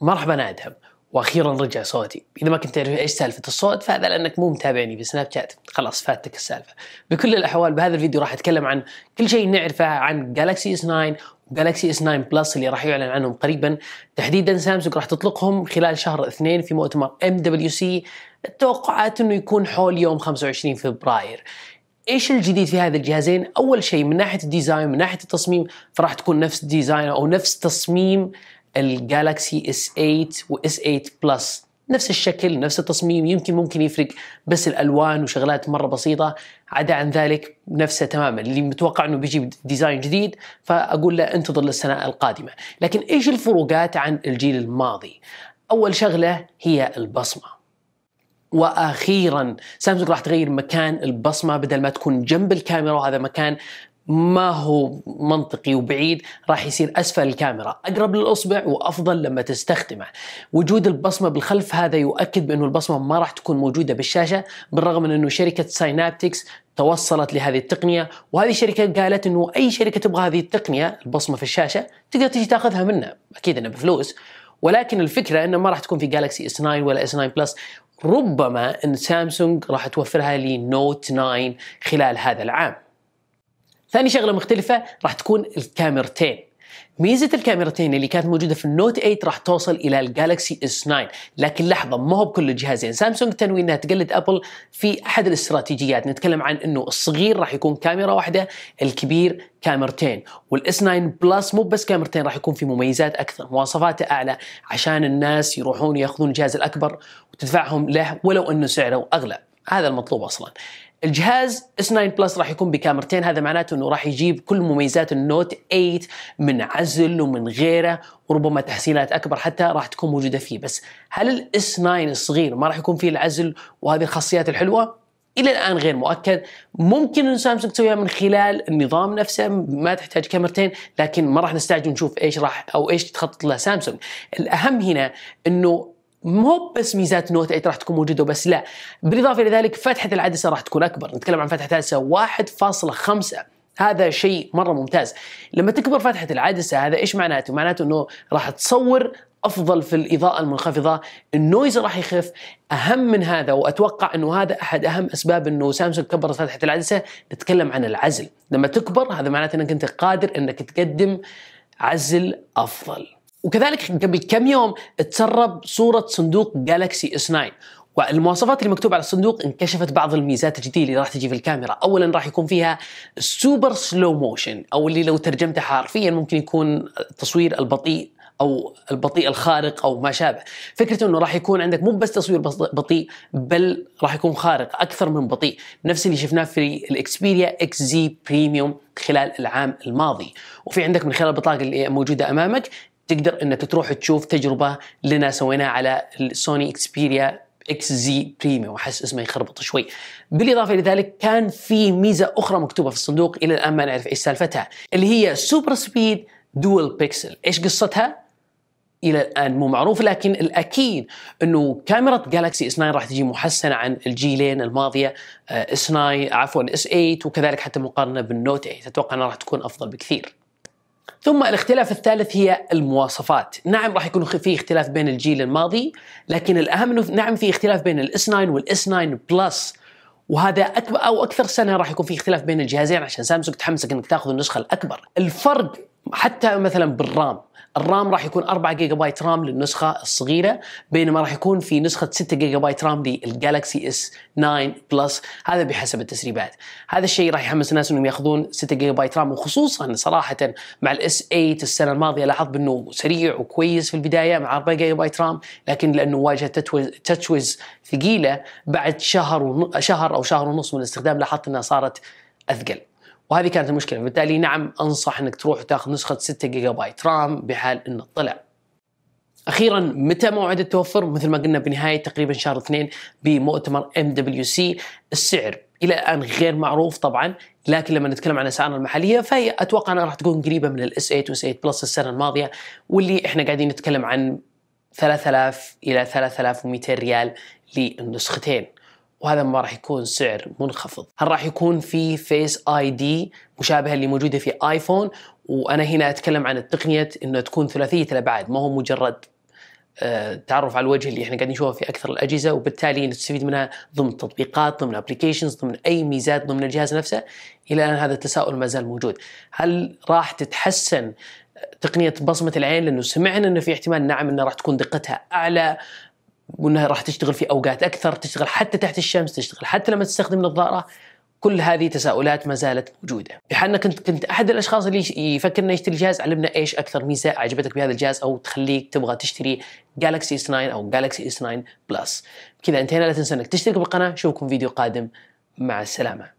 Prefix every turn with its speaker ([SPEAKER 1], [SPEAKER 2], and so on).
[SPEAKER 1] مرحبا انا ادهم واخيرا رجع صوتي اذا ما كنت تعرف ايش سالفه الصوت فهذا لانك مو متابعني في سناب شات خلاص فاتك السالفه بكل الاحوال بهذا الفيديو راح اتكلم عن كل شيء نعرفه عن جالكسي اس 9 وجالكسي اس 9 بلس اللي راح يعلن عنهم قريبا تحديدا سامسونج راح تطلقهم خلال شهر اثنين في مؤتمر ام دبليو سي التوقعات انه يكون حول يوم 25 فبراير ايش الجديد في هذا الجهازين؟ اول شيء من ناحيه الديزاين من ناحيه التصميم فراح تكون نفس الديزاين او نفس تصميم الجالكسي اس 8 واس 8 بلس نفس الشكل نفس التصميم يمكن ممكن يفرق بس الالوان وشغلات مره بسيطه عدا عن ذلك نفسه تماما اللي متوقع انه بيجيب ديزاين جديد فاقول له انتظر للسنه القادمه لكن ايش الفروقات عن الجيل الماضي اول شغله هي البصمه واخيرا سامسونج راح تغير مكان البصمه بدل ما تكون جنب الكاميرا وهذا مكان ما هو منطقي وبعيد راح يصير اسفل الكاميرا اقرب للاصبع وافضل لما تستخدمه وجود البصمه بالخلف هذا يؤكد بانه البصمه ما راح تكون موجوده بالشاشه بالرغم من انه شركه ساينابتكس توصلت لهذه التقنيه وهذه الشركه قالت انه اي شركه تبغى هذه التقنيه البصمه في الشاشه تقدر تجي تاخذها منها اكيد انها بفلوس ولكن الفكره انه ما راح تكون في جالكسي اس 9 ولا اس 9 بلس ربما ان سامسونج راح توفرها لنوت 9 خلال هذا العام ثاني شغله مختلفه راح تكون الكاميرتين ميزه الكاميرتين اللي كانت موجوده في النوت 8 راح توصل الى الجالكسي اس 9 لكن لحظه ما هو بكل الجهازين يعني سامسونج تنوي انها تقلد ابل في احد الاستراتيجيات نتكلم عن انه الصغير راح يكون كاميرا واحده الكبير كاميرتين والاس 9 بلس مو بس كاميرتين راح يكون في مميزات اكثر مواصفاته اعلى عشان الناس يروحون ياخذون الجهاز الاكبر وتدفعهم له ولو انه سعره اغلى هذا المطلوب اصلا الجهاز اس 9 بلس راح يكون بكاميرتين هذا معناته انه راح يجيب كل مميزات النوت 8 من عزل ومن غيره وربما تحسينات اكبر حتى راح تكون موجوده فيه بس هل الاس 9 الصغير ما راح يكون فيه العزل وهذه الخاصيات الحلوه الى الان غير مؤكد ممكن ان سامسونج تسويها من خلال النظام نفسه ما تحتاج كاميرتين لكن ما راح نستعجل نشوف ايش راح او ايش تخطط له سامسونج الاهم هنا انه مو بس ميزات نوت 8 إيه راح تكون موجوده وبس لا بالاضافه الى ذلك فتحه العدسه راح تكون اكبر نتكلم عن فتحه العدسه 1.5 هذا شيء مره ممتاز لما تكبر فتحه العدسه هذا ايش معناته معناته انه راح تصور افضل في الاضاءه المنخفضه النويز راح يخف اهم من هذا واتوقع انه هذا احد اهم اسباب انه سامسونج كبرت فتحه العدسه نتكلم عن العزل لما تكبر هذا معناته انك انت قادر انك تقدم عزل افضل وكذلك قبل كم يوم تسرب صورة صندوق جالكسي اس 9 والمواصفات المكتوبة على الصندوق انكشفت بعض الميزات الجديدة اللي راح تجي في الكاميرا أولا راح يكون فيها سوبر سلو موشن أو اللي لو ترجمته حرفيا ممكن يكون التصوير البطيء او البطيء الخارق او ما شابه فكرته انه راح يكون عندك مو بس تصوير بطيء بل راح يكون خارق اكثر من بطيء نفس اللي شفناه في الاكسبيريا اكس زي بريميوم خلال العام الماضي وفي عندك من خلال البطاقه اللي موجوده امامك تقدر انك تروح تشوف تجربه لنا سويناها على السوني اكسبيريا اكس زي بريميوم احس اسمه يخربط شوي بالاضافه لذلك كان في ميزه اخرى مكتوبه في الصندوق الى الان ما نعرف ايش سالفتها اللي هي سوبر سبيد دول بيكسل ايش قصتها الى الان مو معروف لكن الاكيد انه كاميرا جالكسي اس 9 راح تجي محسنه عن الجيلين الماضيه اس آه، 9 عفوا اس 8 وكذلك حتى مقارنه بالنوت 8 اتوقع انها راح تكون افضل بكثير ثم الاختلاف الثالث هي المواصفات نعم راح يكون في اختلاف بين الجيل الماضي لكن الأهم أنه نعم في اختلاف بين الاس 9 والاس 9 بلس وهذا أكبر أو أكثر سنة راح يكون في اختلاف بين الجهازين عشان سامسونج تحمسك أنك تاخذ النسخة الأكبر الفرق حتى مثلا بالرام الرام راح يكون 4 جيجا بايت رام للنسخه الصغيره بينما راح يكون في نسخه 6 جيجا بايت رام للجالكسي اس 9 بلس هذا بحسب التسريبات هذا الشيء راح يحمس الناس انهم ياخذون 6 جيجا بايت رام وخصوصا صراحه مع الاس 8 السنه الماضيه لاحظت انه سريع وكويس في البدايه مع 4 جيجا بايت رام لكن لانه واجه تتشوز ثقيله بعد شهر شهر او شهر ونص من الاستخدام لاحظت انها صارت اثقل وهذه كانت المشكله فبالتالي نعم انصح انك تروح وتاخذ نسخه 6 جيجا بايت رام بحال انه طلع اخيرا متى موعد التوفر مثل ما قلنا بنهايه تقريبا شهر اثنين بمؤتمر ام دبليو سي السعر الى الان غير معروف طبعا لكن لما نتكلم عن اسعارنا المحليه فهي اتوقع انها راح تكون قريبه من الاس 8 والاس 8 بلس السنه الماضيه واللي احنا قاعدين نتكلم عن 3000 الى 3200 ريال للنسختين وهذا ما راح يكون سعر منخفض هل راح يكون في فيس اي دي مشابهه اللي موجوده في ايفون وانا هنا اتكلم عن التقنيه انه تكون ثلاثيه الابعاد ما هو مجرد آه، تعرف على الوجه اللي احنا قاعدين نشوفه في اكثر الاجهزه وبالتالي نستفيد منها ضمن تطبيقات ضمن ابلكيشنز ضمن اي ميزات ضمن الجهاز نفسه الى الان هذا التساؤل ما زال موجود هل راح تتحسن تقنيه بصمه العين لانه سمعنا انه في احتمال نعم انه راح تكون دقتها اعلى وانها راح تشتغل في اوقات اكثر تشتغل حتى تحت الشمس تشتغل حتى لما تستخدم نظاره كل هذه تساؤلات ما زالت موجوده انك كنت كنت احد الاشخاص اللي يفكر انه يشتري جهاز علمنا ايش اكثر ميزه عجبتك بهذا الجهاز او تخليك تبغى تشتري جالكسي اس 9 او جالكسي اس 9 بلس كذا انتهينا لا تنسى انك تشترك بالقناه اشوفكم فيديو قادم مع السلامه